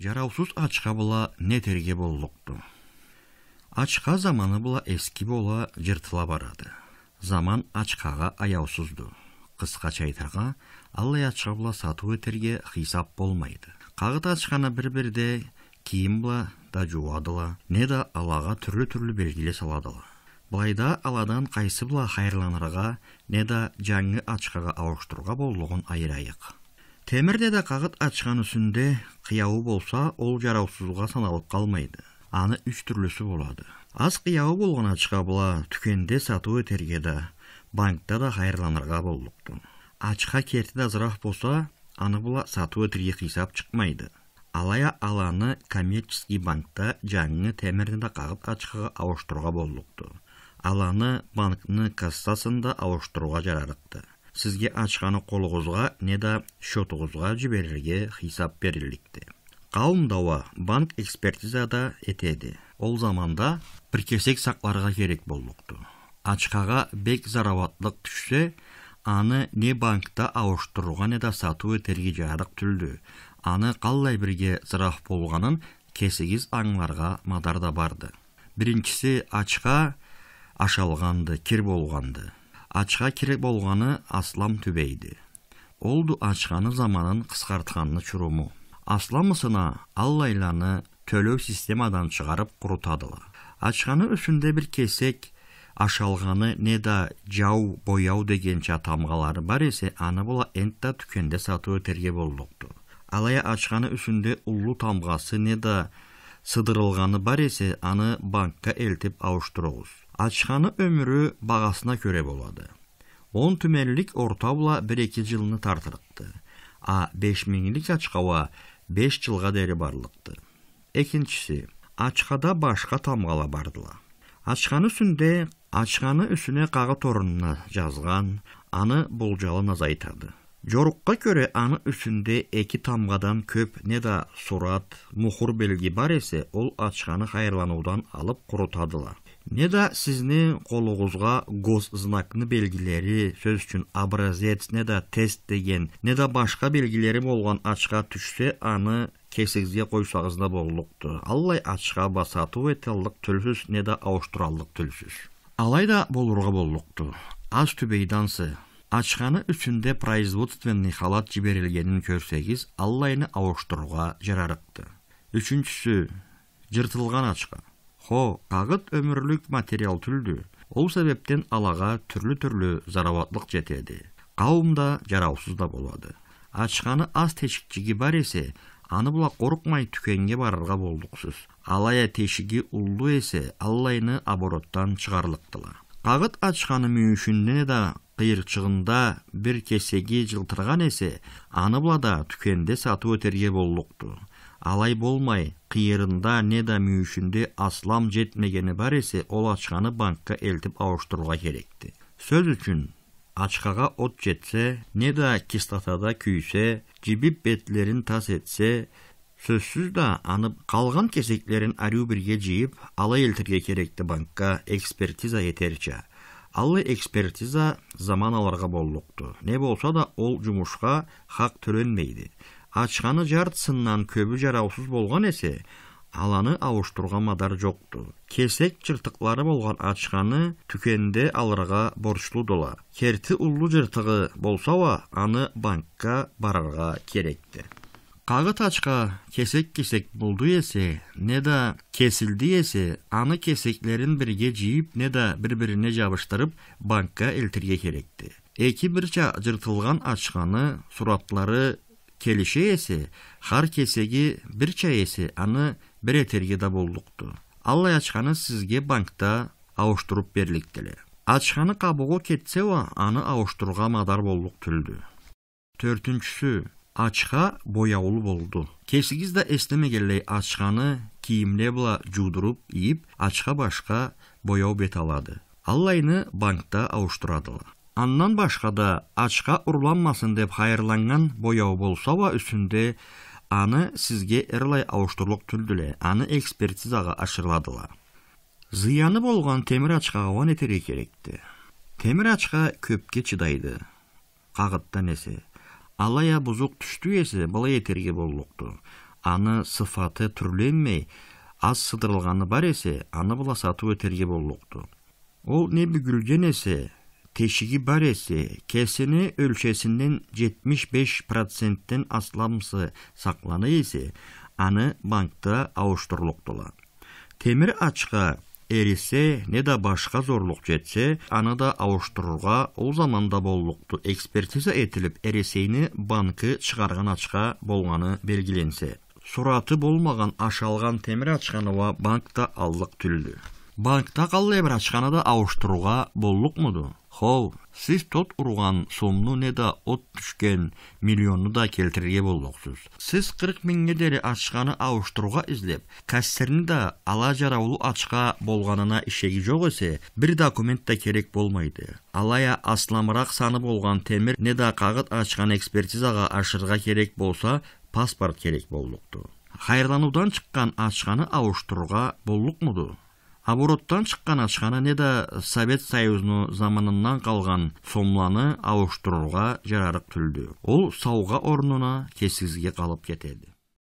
жараусыз ачка була нетерге терге боллукту ачка заманы була эски бола жыртыла барады заман ачкага аяусузду кыскача айтарга ал ачка була сатуу этерге хисап болмайды кагыт ачканы бир бирде кийим була да жуадыла не да алага түрлү түрлү белгиле саладыла былайда аладан кайсы була хайырланырга не да жаңы ачкага ауыштырууга боллугун айырайык темірде да қағыт ашқан үсінде қияуы болса ол жараусызға саналып қалмайды аны үш түрлісі болады аз қияуы болған ачқа бұла түкенде сату өтерге да банкта да хайырланырға болдықты ачқа керті азырақ болса аны бұла сатуы өтерге қисап шықмайды алая аланы коммерческий банкта жаңы темірді да қағып ачқаға ауыстыруға болдықты аланы банкны кассасында ауыштыруға жарарықты сізге ашқаны не да шотығызға жиберилге хисап берілікті. қауым банк банк экспертизада етеді ол заманда піркесек сақларға керек болмықты Ашқаға бек зараватлық түшсе, аны не банкта ауыштыруға не да сатуу этерге жарық түлді аны қалай бірге зырақ болғанын кесігіз аңларға мадарда барды біріншісі ачқа ашалғанды кер болғанды Ачыға керек болғаны аслам түбейді. Олду ачқаны заманын қысқартқаны чұрымы. Асламысына аллайланы төлеу системадан шығарып құрытадылы. Ачқаны үшінде бір кесек, ашалғаны не да жау бояу деген жатамғалары бар есе, аны бұла ентта түкенде сату терге болдықты. Алая ачқаны үсінде ұллы тамғасы не да сыдырылғаны бар есе, аны банкка әлтіп ауыштыруыз. Açxanı ömrü бағасына görə болады. 10 түмелілік ortabla 1-2 жылыны тартырықты, а 5 minlik açxava 5 жылға дәрі барлықты. Ekinçisi, açxada başqa тамғала бардыла. Açxanı үсінде, açxanı үсіне қағы торынына жазған, аны болжалын азайтады. Жоруққа көре аны үсінде екі тамғадан көп не да сурат, мұхыр белгі бар есе, ол açxanı хайырланудан алып құрытадыла не да сиздин колуңузга гос знакны белгилери сөз үчүн образец не да тест деген не да башка белгилери болгон ачка түшсө аны кесигизге койсоңуз да боллукту аллай ачка басату эте түлсіз түлсүз не да алайда болурга болылықты аз түбейдансы ачқаны үшінде производственный халат жиберилгенин көрсөңүз аллайны avuşturuğa жарарыкты үчүнчүсү жыртылган ачка Хо, қағыт өмірлік материал түлді. Ол себептен алаға түрлі-түрлі зарауатлық жетеді. Қауымда жараусыз да болады. Ачқаны аз тешікчігі бар есе, аны бұла қорықмай түкенге барырға болдықсыз. Алая тешігі ұлды есе, аллайны абороттан шығарлықтыла. Қағыт ачқаны мүйішінде да қиырчығында бір кесеге жылтырған есе, аны да түкенде сату өтерге болдықты алай болмай қиырында, не да мүйшінде аслам жетмегені бар есе ол ашқаны банкка элтип ауыштыруға керекті. сөз үшін, ачкага от жетсе не да кислотада күйсе жибип бетлерін тас етсе, сөзсіз да анып қалған кесеклерін әрі бирге жиып ала элтирге керекті банкка экспертиза етерча аллы экспертиза заман аларға боллықты. не болса да ол жумушка хақ төрөнмейди ачканы жартысынан көбү жараусыз болған эсе аланы ауыштырға мадар жоқты. кесек жыртыклары болған ачканы түкенде аларга Керті керти жыртығы жыртыгы болсоба аны банкка барарга керекті. Қағыт кесек кесек болды есе, не да кесілді есе, аны кесеклерін бірге жийип не да бір-біріне жабыштырып банкка элтирге керекти эки бир жыртылган ачканы келіше есе, хар кесеги бір чай есе, аны бір етерге да болдықты. Аллай ачканы сізге банкта ауыштырып берліктілі. Ашқаны ачканы кетсе оа, аны ауыштыруға мадар болдық түлдү төртүнчүсү ачка бояулу болды. Кесігіз да ашқаны ачканы бұла жудырып иіп, ачка башқа бояу бет алады Аллайны банкта ауыштырадылы. Аннан башқа да ачқа ұрланмасын деп қайырланған бояу болса ба үсінде аны сізге әрлай ауыштырлық түлділе, аны экспертизаға ашырладыла. Зияны болған темір ачқа ғауан етере керекті. Темір ачқа көпке чыдайды. Қағытта несе. Алая бұзық түшті есе бұл етерге боллықты. Аны сыфаты түрленмей, аз сыдырылғаны бар есе, аны бұла сату өтерге боллықты. Ол не бүгілген есе, кешиги баресе кесени өлчесинен 75 проценттен асламсы сакланы эсе аны банкта ауыштырлуктула темир ачка эрисе не да башка зорлук жетсе аны да ауыштырууга ол заманда болукту экспертиза этилип эресейни банкы чыгарган ачка болганы белгиленсе сураты болмаган ашалган темир ачканыва банкта аллык түлдү банкта калы бір ачканы да ауыштырууга болукмуду хол сиз тот урган сомну не да от түшкен миллионну да келтирге болдықсыз. Сіз 40 миңге дере ачканы ауштырууга издеп, да ала жараулу ачка болғанына ішегі жок эсе, бир документ да керек болмайды. Алая асламырақ саны болған темір не да қағыт ашқан экспертизаға ашырға керек болса, паспорт керек болдықты. хайрлануудан шыққан ашқаны ауыштыруға болдық обороттан шыққан ашхана да совет союзының заманынан қалған сомланы ауыштыруға жарарық түлді ол сауға орнына кесізге қалып кетеді